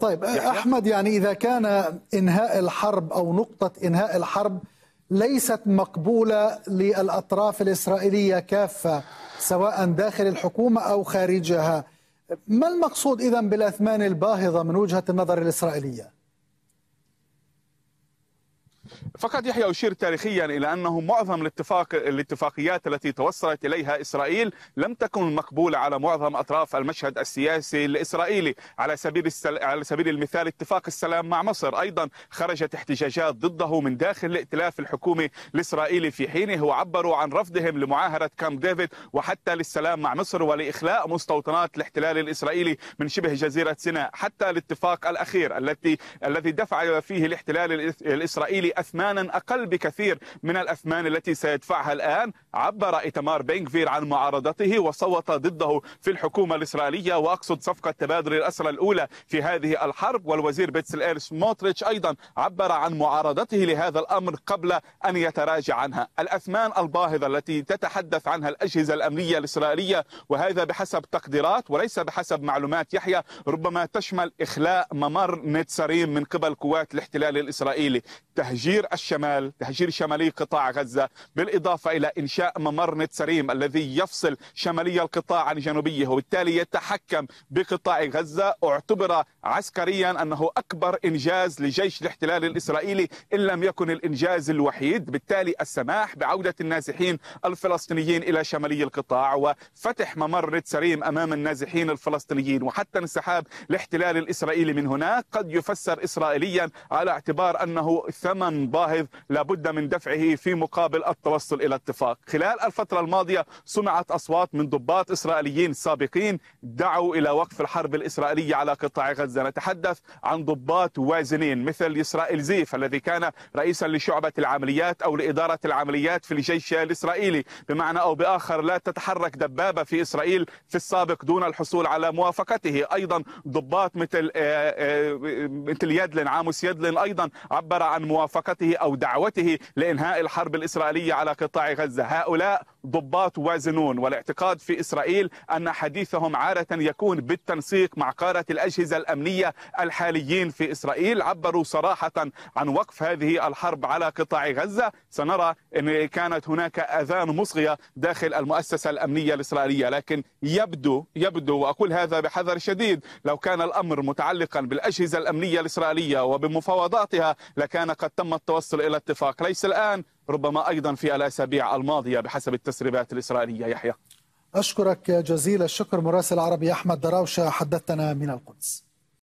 طيب احمد يعني اذا كان انهاء الحرب او نقطه انهاء الحرب ليست مقبوله للاطراف الاسرائيليه كافه سواء داخل الحكومه او خارجها ما المقصود اذا بالاثمان الباهظه من وجهه النظر الاسرائيليه فقد يحيى أشير تاريخيا إلى أنه معظم الاتفاق الاتفاقيات التي توصلت إليها إسرائيل لم تكن مقبولة على معظم أطراف المشهد السياسي الإسرائيلي على سبيل السل... على سبيل المثال اتفاق السلام مع مصر أيضا خرجت احتجاجات ضده من داخل الائتلاف الحكومي الإسرائيلي في حينه وعبروا عن رفضهم لمعاهدة كامب ديفيد وحتى للسلام مع مصر ولإخلاء مستوطنات الاحتلال الإسرائيلي من شبه جزيرة سيناء حتى الاتفاق الأخير التي الذي دفع فيه الاحتلال الإسرائيلي أثمانا أقل بكثير من الأثمان التي سيدفعها الآن عبر إيتمار بينغفير عن معارضته وصوت ضده في الحكومة الإسرائيلية وأقصد صفقة تبادل الأسرى الأولى في هذه الحرب والوزير بيتسل سموتريتش أيضا عبر عن معارضته لهذا الأمر قبل أن يتراجع عنها الأثمان الباهظة التي تتحدث عنها الأجهزة الأمنية الإسرائيلية وهذا بحسب تقديرات وليس بحسب معلومات يحيى ربما تشمل إخلاء ممر نتسريم من قبل قوات الاحتلال الإسرائيلي تهجير تهجير الشمال تهجير شمالي قطاع غزة بالإضافة إلى إنشاء ممر نتسريم الذي يفصل شمالي القطاع عن جنوبيه وبالتالي يتحكم بقطاع غزة اعتبر عسكريا أنه أكبر إنجاز لجيش الاحتلال الإسرائيلي إن لم يكن الإنجاز الوحيد بالتالي السماح بعودة النازحين الفلسطينيين إلى شمالي القطاع وفتح ممر نتسريم أمام النازحين الفلسطينيين وحتى انسحاب الاحتلال الإسرائيلي من هناك قد يفسر إسرائيليا على اعتبار أنه ثمن باهظ لابد من دفعه في مقابل التوصل إلى اتفاق خلال الفترة الماضية سمعت أصوات من ضباط إسرائيليين سابقين دعوا إلى وقف الحرب الإسرائيلية على قطاع غزة نتحدث عن ضباط وازنين مثل يسرائيل زيف الذي كان رئيسا لشعبة العمليات أو لإدارة العمليات في الجيش الإسرائيلي بمعنى أو بآخر لا تتحرك دبابة في إسرائيل في السابق دون الحصول على موافقته أيضا ضباط مثل آه، آه، مثل يدلن عاموس يدلن أيضا عبر عن موافقة مشاركته أو دعوته لإنهاء الحرب الإسرائيلية على قطاع غزة هؤلاء ضباط وازنون والاعتقاد في إسرائيل أن حديثهم عادة يكون بالتنسيق مع قارة الأجهزة الأمنية الحاليين في إسرائيل عبروا صراحة عن وقف هذه الحرب على قطاع غزة سنرى أن كانت هناك أذان مصغية داخل المؤسسة الأمنية الإسرائيلية لكن يبدو يبدو وأقول هذا بحذر شديد لو كان الأمر متعلقا بالأجهزة الأمنية الإسرائيلية وبمفاوضاتها لكان قد تم التوصل إلى اتفاق ليس الآن ربما أيضا في الأسابيع الماضية بحسب التسريبات الإسرائيلية يحيى أشكرك جزيل الشكر مراسل عربي أحمد دراوشة حدثتنا من القدس